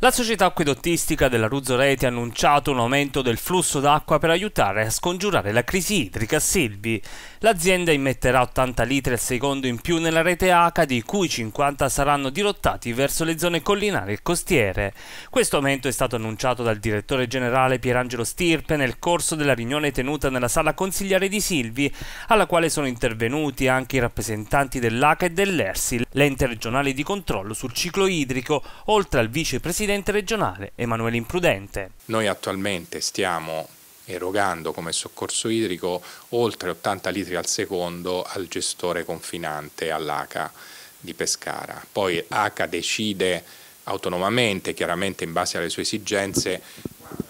La società acquedottistica della Ruzzo Reti ha annunciato un aumento del flusso d'acqua per aiutare a scongiurare la crisi idrica a Silvi. L'azienda immetterà 80 litri al secondo in più nella rete H, di cui 50 saranno dirottati verso le zone collinari e costiere. Questo aumento è stato annunciato dal direttore generale Pierangelo Stirpe nel corso della riunione tenuta nella sala consigliare di Silvi, alla quale sono intervenuti anche i rappresentanti dell'H e dell'ERSI, l'ente regionale di controllo sul ciclo idrico, oltre al vicepresidente presidente regionale Emanuele Imprudente. Noi attualmente stiamo erogando come soccorso idrico oltre 80 litri al secondo al gestore confinante all'ACA di Pescara. Poi ACA decide autonomamente, chiaramente in base alle sue esigenze,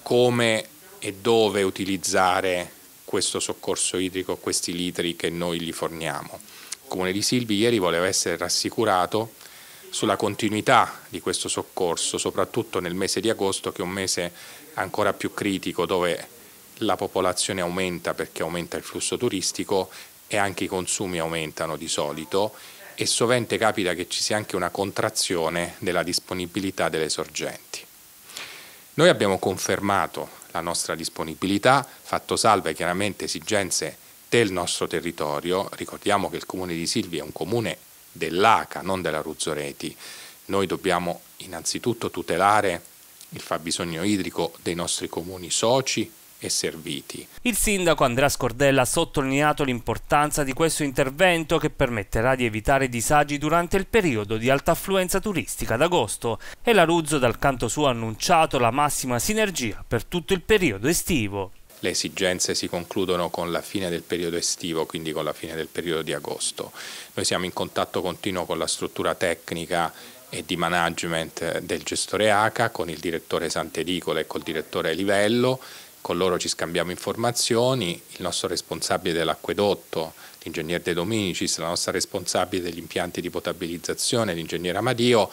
come e dove utilizzare questo soccorso idrico, questi litri che noi gli forniamo. Il Comune di Silvi ieri voleva essere rassicurato sulla continuità di questo soccorso, soprattutto nel mese di agosto che è un mese ancora più critico dove la popolazione aumenta perché aumenta il flusso turistico e anche i consumi aumentano di solito e sovente capita che ci sia anche una contrazione della disponibilità delle sorgenti. Noi abbiamo confermato la nostra disponibilità, fatto salve chiaramente esigenze del nostro territorio, ricordiamo che il comune di Silvia è un comune dell'ACA, non della Ruzzoreti. Noi dobbiamo innanzitutto tutelare il fabbisogno idrico dei nostri comuni soci e serviti. Il sindaco Andrea Scordella ha sottolineato l'importanza di questo intervento che permetterà di evitare disagi durante il periodo di alta affluenza turistica d'agosto e la Ruzzo dal canto suo ha annunciato la massima sinergia per tutto il periodo estivo le esigenze si concludono con la fine del periodo estivo, quindi con la fine del periodo di agosto. Noi siamo in contatto continuo con la struttura tecnica e di management del gestore ACA, con il direttore Sant'Edicola e col direttore Livello, con loro ci scambiamo informazioni, il nostro responsabile dell'acquedotto, l'ingegnere De Dominicis, la nostra responsabile degli impianti di potabilizzazione, l'ingegnere Amadio,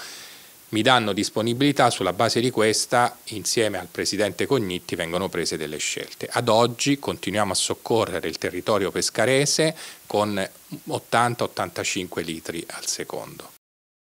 mi danno disponibilità, sulla base di questa insieme al Presidente Cognitti vengono prese delle scelte. Ad oggi continuiamo a soccorrere il territorio pescarese con 80-85 litri al secondo.